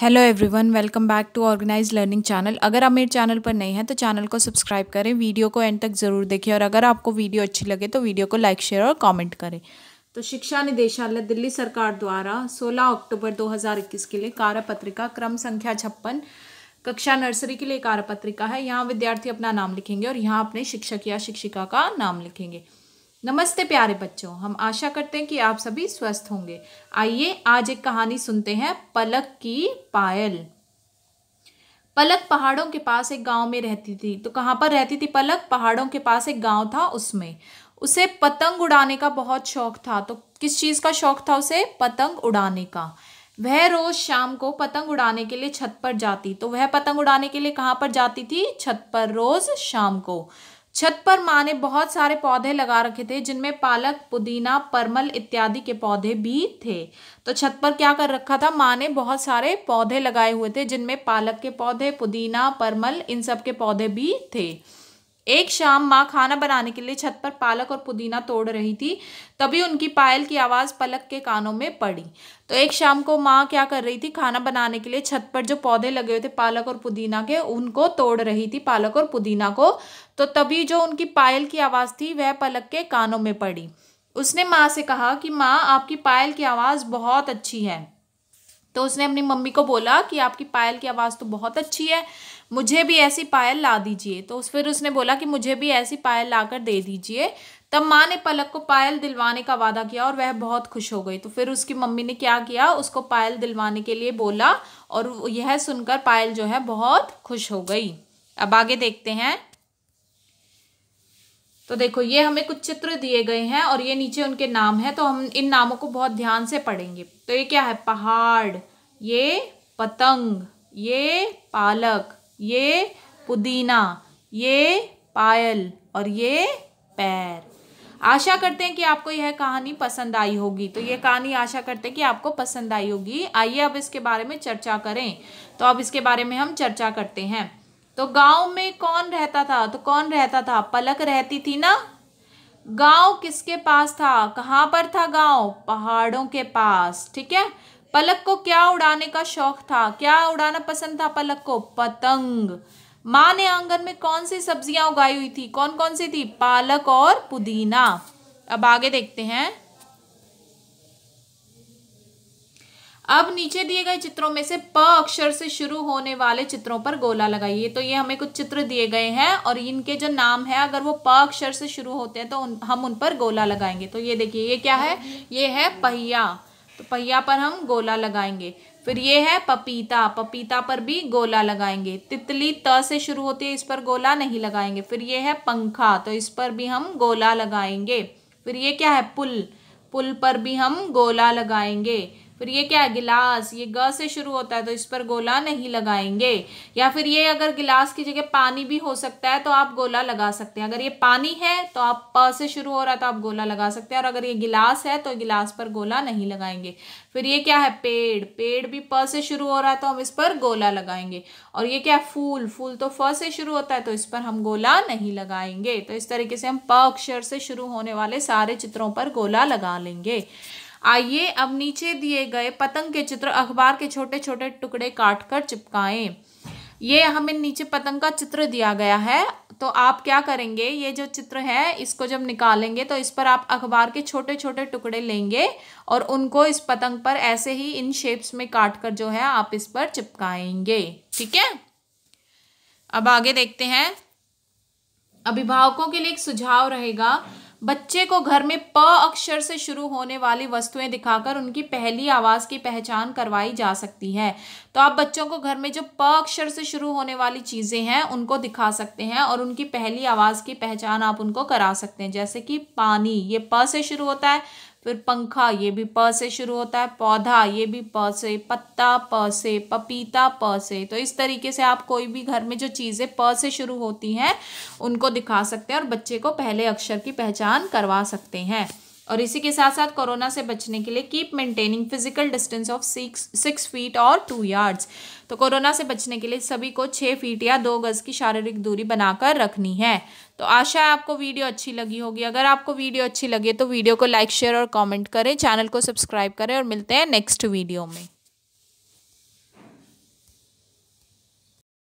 hello everyone welcome back to organize learning channel अगर आप मेरे चैनल पर नए हैं तो चैनल को सब्सक्राइब करें वीडियो को एंड तक ज़रूर देखें और अगर आपको वीडियो अच्छी लगे तो वीडियो को लाइक शेयर और कमेंट करें तो शिक्षा निदेशालय दिल्ली सरकार द्वारा 16 अक्टूबर 2021 के लिए कार्य पत्रिका क्रम संख्या छप्पन कक्षा नर्सरी के लिए कार्य पत्रिका है यहाँ विद्यार्थी अपना नाम लिखेंगे और यहाँ अपने शिक्षक या शिक्षिका का नाम लिखेंगे नमस्ते प्यारे बच्चों हम आशा करते हैं कि आप सभी स्वस्थ होंगे आइए आज एक कहानी सुनते हैं पलक की पायल पलक पहाड़ों के पास एक गांव में रहती थी तो कहाँ पर रहती थी पलक पहाड़ों के पास एक गांव था उसमें उसे पतंग उड़ाने का बहुत शौक था तो किस चीज़ का शौक था उसे पतंग उड़ाने का वह रोज़ शाम को पतंग उड़ाने के लिए छत पर जाती तो वह पतंग उड़ाने के लिए कहाँ पर जाती थी छत पर रोज़ शाम को छत पर माँ ने बहुत सारे पौधे लगा रखे थे जिनमें पालक पुदीना परमल इत्यादि के पौधे भी थे तो छत पर क्या कर रखा था माँ ने बहुत सारे पौधे लगाए हुए थे जिनमें पालक के पौधे पुदीना परमल इन सब के पौधे भी थे एक शाम माँ खाना बनाने के लिए छत पर पालक और पुदीना तोड़ रही थी तभी उनकी पायल की आवाज़ पलक के कानों में पड़ी तो एक शाम को माँ क्या कर रही थी खाना बनाने के लिए छत पर जो पौधे लगे हुए थे पालक और पुदीना के उनको तोड़ रही थी पालक और पुदीना को तो तभी जो उनकी पायल की आवाज़ थी वह पलक के कानों में पड़ी उसने माँ से कहा कि माँ आपकी पायल की आवाज़ बहुत अच्छी है तो उसने अपनी मम्मी को बोला कि आपकी पायल की आवाज़ तो बहुत अच्छी है मुझे भी ऐसी पायल ला दीजिए तो उस फिर उसने बोला कि मुझे भी ऐसी पायल ला कर दे दीजिए तब माँ ने पलक को पायल दिलवाने का वादा किया और वह बहुत खुश हो गई तो फिर उसकी मम्मी ने क्या किया उसको पायल दिलवाने के लिए बोला और यह सुनकर पायल जो है बहुत खुश हो गई अब आगे देखते हैं तो देखो ये हमें कुछ चित्र दिए गए हैं और ये नीचे उनके नाम हैं तो हम इन नामों को बहुत ध्यान से पढ़ेंगे तो ये क्या है पहाड़ ये पतंग ये पालक ये पुदीना ये पायल और ये पैर आशा करते हैं कि आपको यह कहानी पसंद आई होगी तो ये कहानी आशा करते हैं कि आपको पसंद आई होगी आइए अब इसके बारे में चर्चा करें तो अब इसके बारे में हम चर्चा करते हैं तो गांव में कौन रहता था तो कौन रहता था पलक रहती थी ना गांव किसके पास था कहाँ पर था गांव पहाड़ों के पास ठीक है पलक को क्या उड़ाने का शौक था क्या उड़ाना पसंद था पलक को पतंग माँ ने आंगन में कौन सी सब्जियां उगाई हुई थी कौन कौन सी थी पालक और पुदीना अब आगे देखते हैं अब नीचे दिए गए चित्रों में से प अक्षर से शुरू होने वाले चित्रों पर गोला लगाइए तो ये हमें कुछ चित्र दिए गए हैं और इनके जो नाम है अगर वो प अक्षर से शुरू होते हैं तो उन, हम उन पर गोला लगाएंगे तो ये देखिए ये क्या है ये है पहिया तो पहिया पर हम गोला लगाएंगे फिर ये है पपीता पपीता पर भी गोला लगाएंगे तितली त से शुरू होती है इस पर गोला नहीं लगाएंगे फिर ये है पंखा तो इस पर भी हम गोला लगाएंगे फिर ये क्या है पुल पुल पर भी हम गोला लगाएंगे फिर ये क्या है गिलास ये ग से शुरू होता है तो इस पर गोला नहीं लगाएंगे या फिर ये अगर गिलास की जगह पानी भी हो सकता है तो आप गोला लगा सकते हैं अगर ये पानी है तो आप प से शुरू हो रहा है तो आप गोला लगा सकते हैं और अगर ये गिलास है तो गिलास पर गोला नहीं लगाएंगे फिर ये क्या है पेड़ पेड़ भी प से शुरू हो रहा है तो हम इस पर गोला लगाएंगे और ये क्या है फूल फूल तो फ से शुरू होता है तो इस पर हम गोला नहीं लगाएंगे तो इस तरीके से हम प अक्षर से शुरू होने वाले सारे चित्रों पर गोला लगा लेंगे आइए अब नीचे दिए गए पतंग के चित्र अखबार के छोटे छोटे टुकड़े काट कर चिपकाएं ये हमें नीचे पतंग का चित्र दिया गया है तो आप क्या करेंगे ये जो चित्र है इसको जब निकालेंगे तो इस पर आप अखबार के छोटे छोटे टुकड़े लेंगे और उनको इस पतंग पर ऐसे ही इन शेप्स में काट कर जो है आप इस पर चिपकाएंगे ठीक है अब आगे देखते हैं अभिभावकों के लिए एक सुझाव रहेगा बच्चे को घर में प अक्षर से शुरू होने वाली वस्तुएं दिखाकर उनकी पहली आवाज़ की पहचान करवाई जा सकती है तो आप बच्चों को घर में जो प अक्षर से शुरू होने वाली चीज़ें हैं उनको दिखा सकते हैं और उनकी पहली आवाज़ की पहचान आप उनको करा सकते हैं जैसे कि पानी ये प से शुरू होता है फिर पंखा ये भी प से शुरू होता है पौधा ये भी प से पत्ता प से पपीता प से तो इस तरीके से आप कोई भी घर में जो चीज़ें प से शुरू होती हैं उनको दिखा सकते हैं और बच्चे को पहले अक्षर की पहचान करवा सकते हैं और इसी के साथ साथ कोरोना से बचने के लिए keep maintaining physical distance of six six feet और टू यार्ड्स तो कोरोना से बचने के लिए सभी को छः फीट या दो गज़ की शारीरिक दूरी बनाकर रखनी है तो आशा है आपको वीडियो अच्छी लगी होगी अगर आपको वीडियो अच्छी लगे तो वीडियो को लाइक शेयर और कॉमेंट करें चैनल को सब्सक्राइब करें और मिलते हैं नेक्स्ट वीडियो में